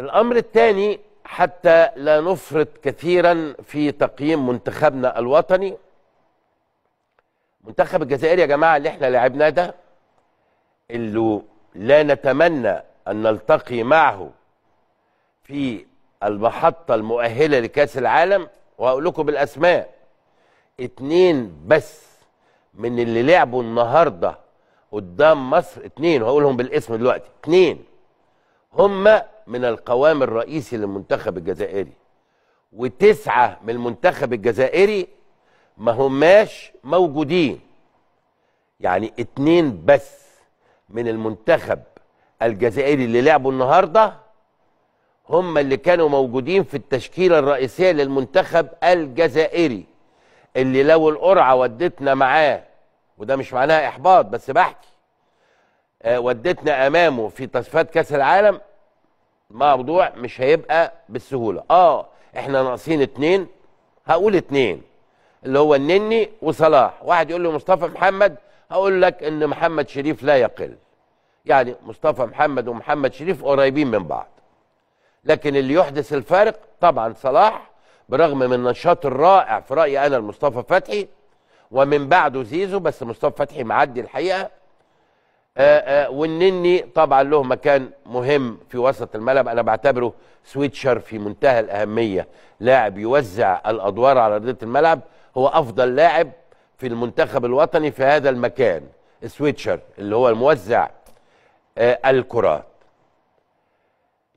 الأمر الثاني حتى لا نفرط كثيرا في تقييم منتخبنا الوطني منتخب الجزائر يا جماعة اللي احنا لعبناه ده اللي لا نتمنى أن نلتقي معه في المحطة المؤهلة لكأس العالم وهقول لكم بالأسماء اتنين بس من اللي لعبوا النهارده قدام مصر اتنين وهقولهم بالاسم دلوقتي اتنين هما من القوام الرئيسي للمنتخب الجزائري وتسعة من المنتخب الجزائري ما هماش موجودين يعني اتنين بس من المنتخب الجزائري اللي لعبوا النهارده هم اللي كانوا موجودين في التشكيله الرئيسيه للمنتخب الجزائري اللي لو القرعه ودتنا معاه وده مش معناها احباط بس بحكي آه، ودتنا امامه في تصفيات كاس العالم الموضوع مش هيبقى بالسهوله اه احنا ناقصين اتنين هقول اتنين اللي هو النني وصلاح واحد يقول لي مصطفى محمد هقول لك ان محمد شريف لا يقل يعني مصطفى محمد ومحمد شريف قريبين من بعض لكن اللي يحدث الفارق طبعا صلاح برغم من النشاط الرائع في رايي انا لمصطفى فتحي ومن بعده زيزو بس مصطفى فتحي معدي الحقيقه آه، آه، والنني طبعا له مكان مهم في وسط الملعب انا بعتبره سويتشر في منتهى الاهميه لاعب يوزع الادوار على ارضيه الملعب هو افضل لاعب في المنتخب الوطني في هذا المكان سويتشر اللي هو الموزع آه، الكرات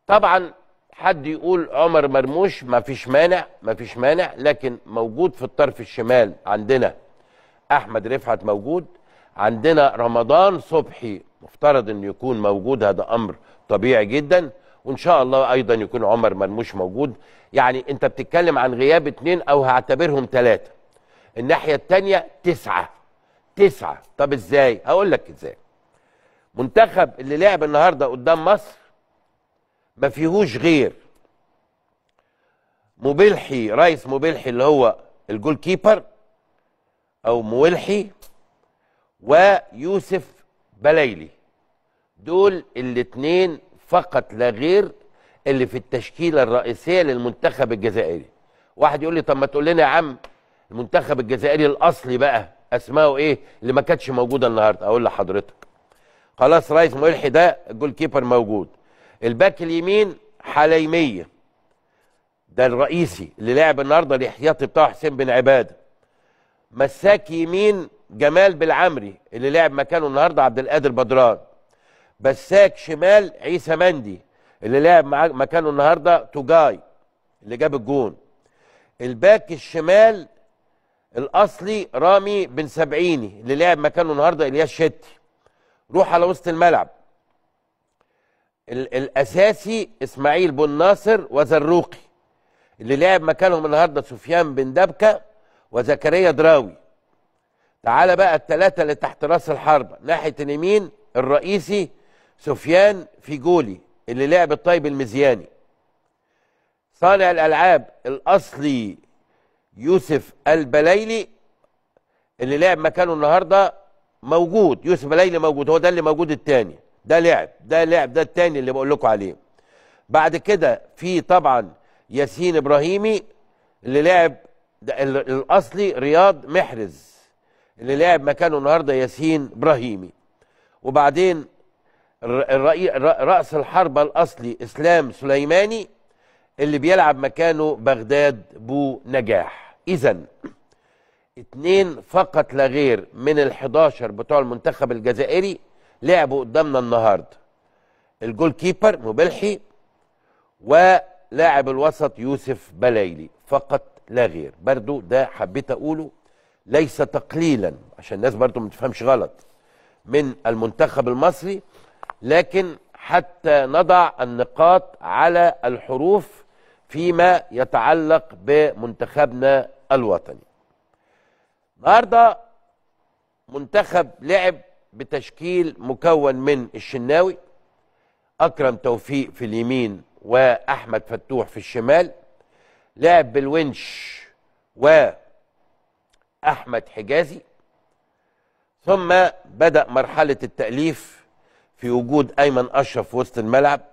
طبعا حد يقول عمر مرموش ما فيش مانع ما فيش مانع لكن موجود في الطرف الشمال عندنا احمد رفعت موجود عندنا رمضان صبحي مفترض انه يكون موجود هذا امر طبيعي جدا وان شاء الله ايضا يكون عمر مرموش موجود يعني انت بتتكلم عن غياب اتنين او هعتبرهم تلاتة الناحيه الثانيه تسعه تسعه طب ازاي هقول لك ازاي منتخب اللي لعب النهارده قدام مصر ما فيهوش غير مبلحي رئيس مبلحي اللي هو الجول كيبر او مولحي ويوسف بلايلي دول الاثنين فقط لا غير اللي في التشكيله الرئيسيه للمنتخب الجزائري واحد يقول لي طب ما تقول لنا يا عم المنتخب الجزائري الاصلي بقى اسمائه ايه اللي ما كانتش موجوده النهارده اقول لحضرتك خلاص رايس ملحي ده الجول كيبر موجود الباك اليمين حليميه ده الرئيسي اللي لعب النهارده الاحتياطي بتاعه حسين بن عباده مساك يمين جمال بالعمري اللي لعب مكانه النهارده عبد القادر بدران بساك شمال عيسى مندي اللي لعب مكانه النهارده توجاي اللي جاب الجون الباك الشمال الاصلي رامي بن سبعيني اللي لعب مكانه النهارده الياس شتي روح على وسط الملعب الاساسي اسماعيل بن ناصر وزروقي اللي لعب مكانهم النهارده سفيان بن دبكه وزكريا دراوي تعالى بقى الثلاثة اللي تحت راس الحربة ناحية اليمين الرئيسي سفيان فيجولي اللي لعب الطيب المزياني صانع الألعاب الأصلي يوسف البلايلي اللي لعب مكانه النهارده موجود يوسف البليلي موجود هو ده اللي موجود التاني ده لعب ده لعب ده التاني اللي بقول لكم عليه بعد كده في طبعا ياسين ابراهيمي اللي لعب ده الاصلي رياض محرز اللي لعب مكانه النهارده ياسين ابراهيمي وبعدين راس الحربه الاصلي اسلام سليماني اللي بيلعب مكانه بغداد بو نجاح اذا اتنين فقط لا غير من ال11 بتوع المنتخب الجزائري لعبوا قدامنا النهارده الجول كيبر مبلحي ولاعب الوسط يوسف بلايلي فقط لا غير برضو ده حبيت اقوله ليس تقليلا عشان الناس برضو ما تفهمش غلط من المنتخب المصري لكن حتى نضع النقاط على الحروف فيما يتعلق بمنتخبنا الوطني النهارده منتخب لعب بتشكيل مكون من الشناوي اكرم توفيق في اليمين واحمد فتوح في الشمال لعب بالونش و أحمد حجازي ثم بدأ مرحلة التأليف في وجود أيمن أشرف في وسط الملعب